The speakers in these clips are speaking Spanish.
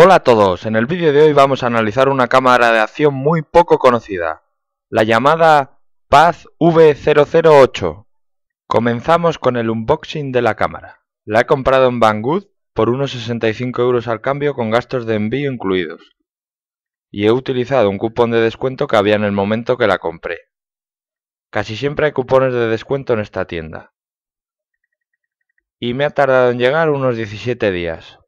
Hola a todos, en el vídeo de hoy vamos a analizar una cámara de acción muy poco conocida, la llamada Paz V008. Comenzamos con el unboxing de la cámara. La he comprado en Banggood por unos 65 euros al cambio con gastos de envío incluidos. Y he utilizado un cupón de descuento que había en el momento que la compré. Casi siempre hay cupones de descuento en esta tienda. Y me ha tardado en llegar unos 17 días,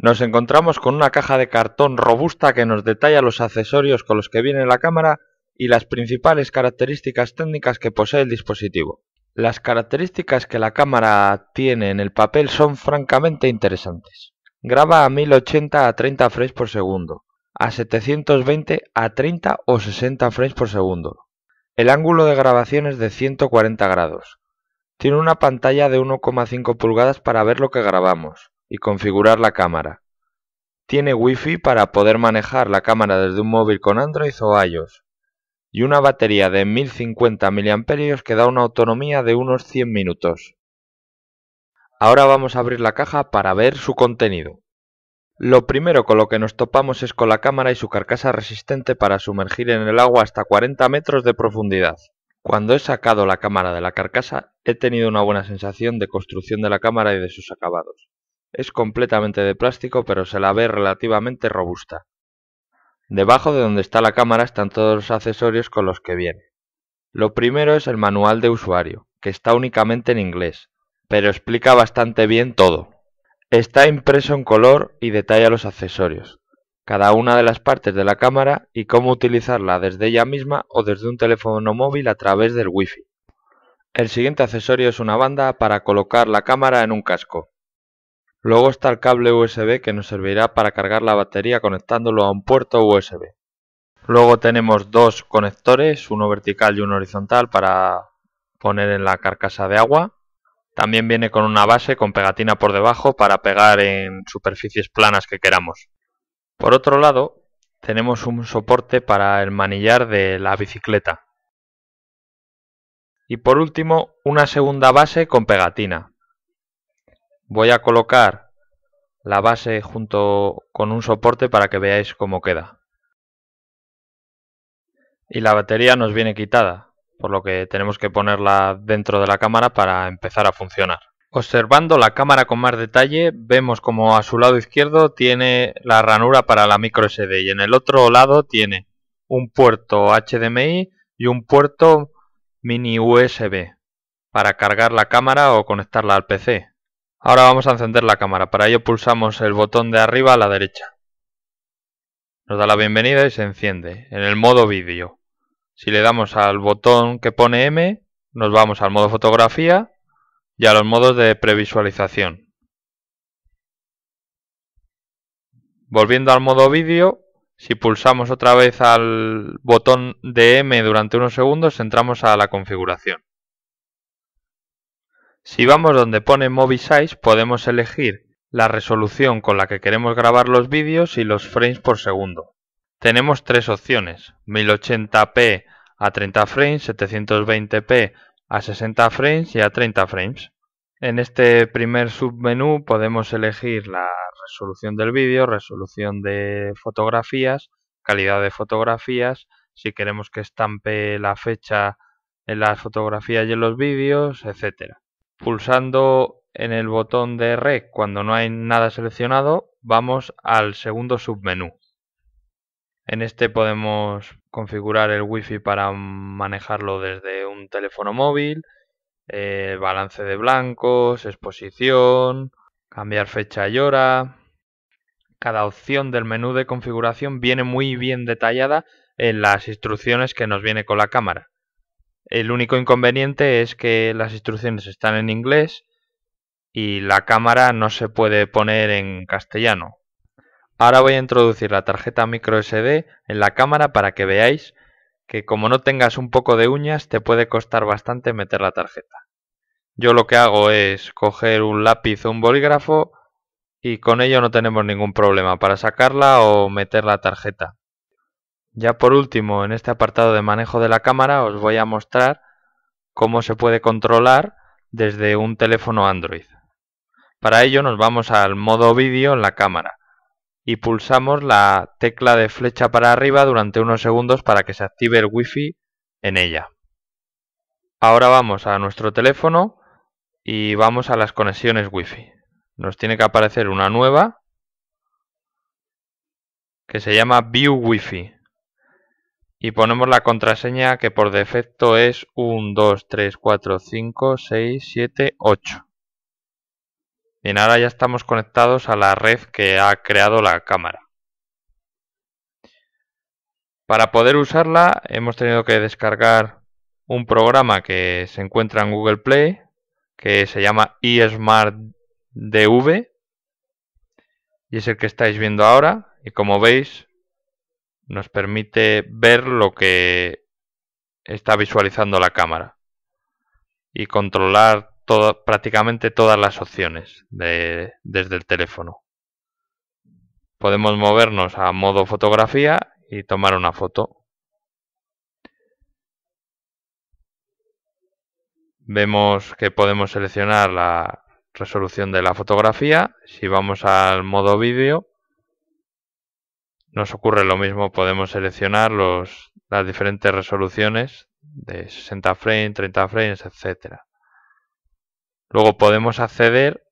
nos encontramos con una caja de cartón robusta que nos detalla los accesorios con los que viene la cámara y las principales características técnicas que posee el dispositivo. Las características que la cámara tiene en el papel son francamente interesantes. Graba a 1080 a 30 frames por segundo, a 720 a 30 o 60 frames por segundo. El ángulo de grabación es de 140 grados. Tiene una pantalla de 1,5 pulgadas para ver lo que grabamos y configurar la cámara. Tiene Wi-Fi para poder manejar la cámara desde un móvil con Android o iOS. Y una batería de 1050 mAh que da una autonomía de unos 100 minutos. Ahora vamos a abrir la caja para ver su contenido. Lo primero con lo que nos topamos es con la cámara y su carcasa resistente para sumergir en el agua hasta 40 metros de profundidad. Cuando he sacado la cámara de la carcasa he tenido una buena sensación de construcción de la cámara y de sus acabados. Es completamente de plástico pero se la ve relativamente robusta. Debajo de donde está la cámara están todos los accesorios con los que viene. Lo primero es el manual de usuario, que está únicamente en inglés, pero explica bastante bien todo. Está impreso en color y detalla los accesorios, cada una de las partes de la cámara y cómo utilizarla desde ella misma o desde un teléfono móvil a través del wifi. El siguiente accesorio es una banda para colocar la cámara en un casco. Luego está el cable USB que nos servirá para cargar la batería conectándolo a un puerto USB. Luego tenemos dos conectores, uno vertical y uno horizontal para poner en la carcasa de agua. También viene con una base con pegatina por debajo para pegar en superficies planas que queramos. Por otro lado, tenemos un soporte para el manillar de la bicicleta. Y por último, una segunda base con pegatina, Voy a colocar la base junto con un soporte para que veáis cómo queda. Y la batería nos viene quitada, por lo que tenemos que ponerla dentro de la cámara para empezar a funcionar. Observando la cámara con más detalle, vemos como a su lado izquierdo tiene la ranura para la micro SD y en el otro lado tiene un puerto HDMI y un puerto mini USB para cargar la cámara o conectarla al PC. Ahora vamos a encender la cámara, para ello pulsamos el botón de arriba a la derecha. Nos da la bienvenida y se enciende, en el modo vídeo. Si le damos al botón que pone M, nos vamos al modo fotografía y a los modos de previsualización. Volviendo al modo vídeo, si pulsamos otra vez al botón de M durante unos segundos, entramos a la configuración. Si vamos donde pone Movie podemos elegir la resolución con la que queremos grabar los vídeos y los frames por segundo. Tenemos tres opciones, 1080p a 30 frames, 720p a 60 frames y a 30 frames. En este primer submenú podemos elegir la resolución del vídeo, resolución de fotografías, calidad de fotografías, si queremos que estampe la fecha en las fotografías y en los vídeos, etcétera. Pulsando en el botón de Rec cuando no hay nada seleccionado, vamos al segundo submenú. En este podemos configurar el wifi para manejarlo desde un teléfono móvil, eh, balance de blancos, exposición, cambiar fecha y hora. Cada opción del menú de configuración viene muy bien detallada en las instrucciones que nos viene con la cámara. El único inconveniente es que las instrucciones están en inglés y la cámara no se puede poner en castellano. Ahora voy a introducir la tarjeta micro SD en la cámara para que veáis que como no tengas un poco de uñas te puede costar bastante meter la tarjeta. Yo lo que hago es coger un lápiz o un bolígrafo y con ello no tenemos ningún problema para sacarla o meter la tarjeta. Ya por último, en este apartado de manejo de la cámara os voy a mostrar cómo se puede controlar desde un teléfono Android. Para ello nos vamos al modo vídeo en la cámara y pulsamos la tecla de flecha para arriba durante unos segundos para que se active el wifi en ella. Ahora vamos a nuestro teléfono y vamos a las conexiones wifi. Nos tiene que aparecer una nueva que se llama View Wi-Fi y ponemos la contraseña que por defecto es 1, 2, 3, 4, 5, 6, 7, 8. Bien, ahora ya estamos conectados a la red que ha creado la cámara. Para poder usarla hemos tenido que descargar un programa que se encuentra en Google Play, que se llama eSmartDV, y es el que estáis viendo ahora, y como veis nos permite ver lo que está visualizando la cámara y controlar prácticamente todas las opciones desde el teléfono. Podemos movernos a modo fotografía y tomar una foto. Vemos que podemos seleccionar la resolución de la fotografía. Si vamos al modo vídeo, nos ocurre lo mismo, podemos seleccionar las diferentes resoluciones de 60 frames, 30 frames, etcétera. Luego podemos acceder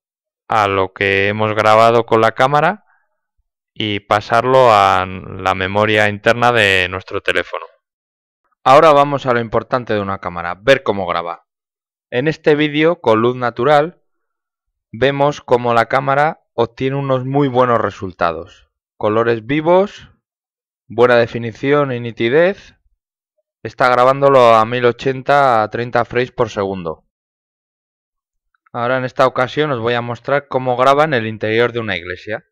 a lo que hemos grabado con la cámara y pasarlo a la memoria interna de nuestro teléfono. Ahora vamos a lo importante de una cámara, ver cómo graba. En este vídeo, con luz natural, vemos cómo la cámara obtiene unos muy buenos resultados colores vivos, buena definición y nitidez. Está grabándolo a 1080 a 30 frames por segundo. Ahora en esta ocasión os voy a mostrar cómo graba en el interior de una iglesia.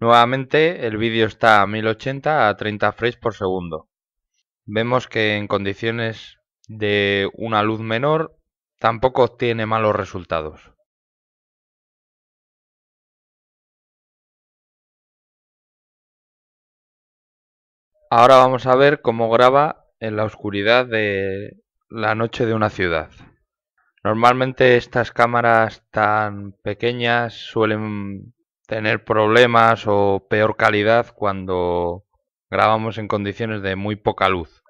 Nuevamente el vídeo está a 1080 a 30 frames por segundo. Vemos que en condiciones de una luz menor tampoco tiene malos resultados. Ahora vamos a ver cómo graba en la oscuridad de la noche de una ciudad. Normalmente estas cámaras tan pequeñas suelen tener problemas o peor calidad cuando grabamos en condiciones de muy poca luz.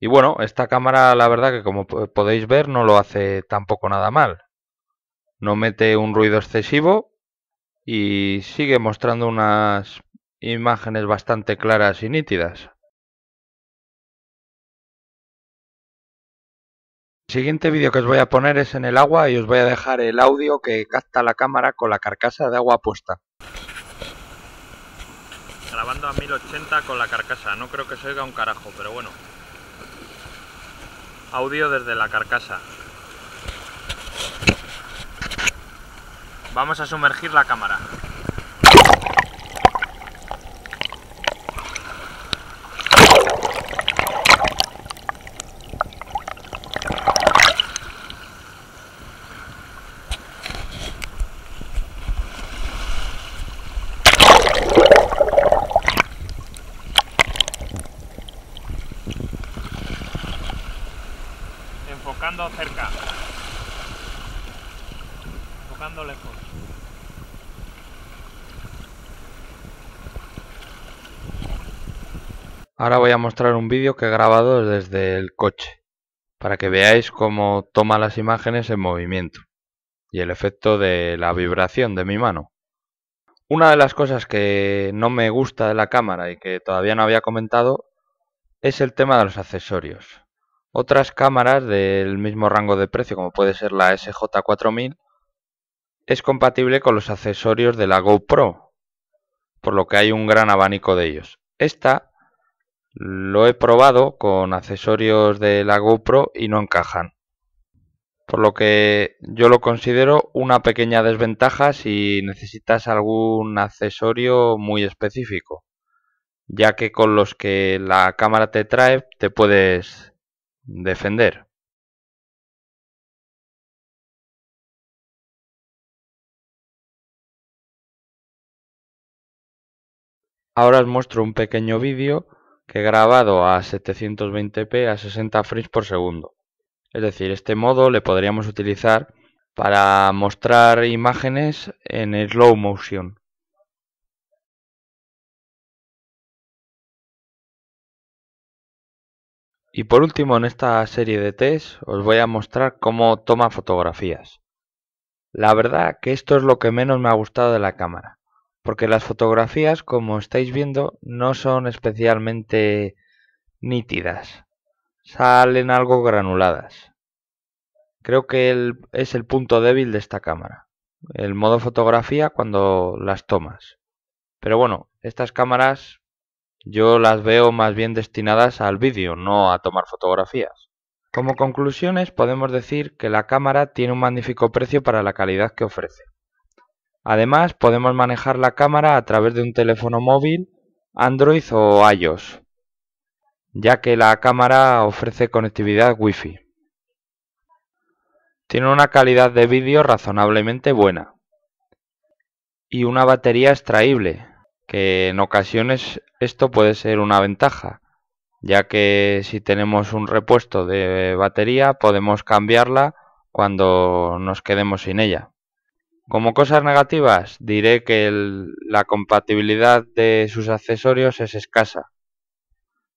Y bueno, esta cámara la verdad que como podéis ver no lo hace tampoco nada mal. No mete un ruido excesivo y sigue mostrando unas imágenes bastante claras y nítidas. El siguiente vídeo que os voy a poner es en el agua y os voy a dejar el audio que capta la cámara con la carcasa de agua puesta. Grabando a 1080 con la carcasa, no creo que se oiga un carajo, pero bueno. Audio desde la carcasa. Vamos a sumergir la cámara. Tocando cerca. lejos. Ahora voy a mostrar un vídeo que he grabado desde el coche, para que veáis cómo toma las imágenes en movimiento y el efecto de la vibración de mi mano. Una de las cosas que no me gusta de la cámara y que todavía no había comentado es el tema de los accesorios. Otras cámaras del mismo rango de precio, como puede ser la SJ4000, es compatible con los accesorios de la GoPro, por lo que hay un gran abanico de ellos. Esta lo he probado con accesorios de la GoPro y no encajan. Por lo que yo lo considero una pequeña desventaja si necesitas algún accesorio muy específico, ya que con los que la cámara te trae te puedes defender Ahora os muestro un pequeño vídeo que he grabado a 720p a 60 frames por segundo. Es decir, este modo le podríamos utilizar para mostrar imágenes en slow motion. Y por último en esta serie de test os voy a mostrar cómo toma fotografías. La verdad que esto es lo que menos me ha gustado de la cámara, porque las fotografías como estáis viendo no son especialmente nítidas, salen algo granuladas. Creo que es el punto débil de esta cámara, el modo fotografía cuando las tomas. Pero bueno, estas cámaras yo las veo más bien destinadas al vídeo, no a tomar fotografías. Como conclusiones podemos decir que la cámara tiene un magnífico precio para la calidad que ofrece. Además podemos manejar la cámara a través de un teléfono móvil, Android o iOS, ya que la cámara ofrece conectividad Wi-Fi. Tiene una calidad de vídeo razonablemente buena y una batería extraíble, que en ocasiones esto puede ser una ventaja, ya que si tenemos un repuesto de batería podemos cambiarla cuando nos quedemos sin ella. Como cosas negativas, diré que la compatibilidad de sus accesorios es escasa,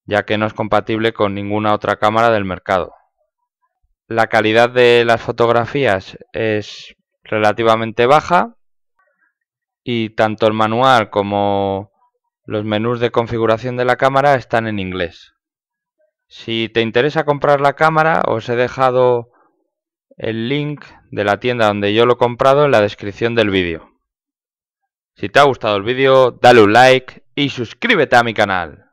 ya que no es compatible con ninguna otra cámara del mercado. La calidad de las fotografías es relativamente baja y tanto el manual como los menús de configuración de la cámara están en inglés. Si te interesa comprar la cámara, os he dejado el link de la tienda donde yo lo he comprado en la descripción del vídeo. Si te ha gustado el vídeo, dale un like y suscríbete a mi canal.